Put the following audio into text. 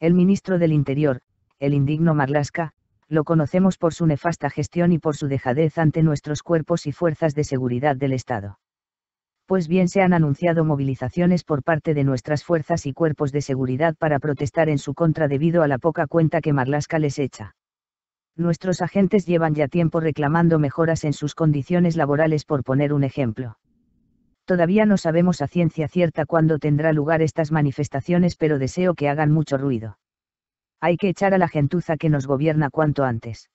El ministro del Interior, el indigno Marlasca, lo conocemos por su nefasta gestión y por su dejadez ante nuestros cuerpos y fuerzas de seguridad del Estado. Pues bien se han anunciado movilizaciones por parte de nuestras fuerzas y cuerpos de seguridad para protestar en su contra debido a la poca cuenta que Marlasca les echa. Nuestros agentes llevan ya tiempo reclamando mejoras en sus condiciones laborales por poner un ejemplo. Todavía no sabemos a ciencia cierta cuándo tendrá lugar estas manifestaciones, pero deseo que hagan mucho ruido. Hay que echar a la gentuza que nos gobierna cuanto antes.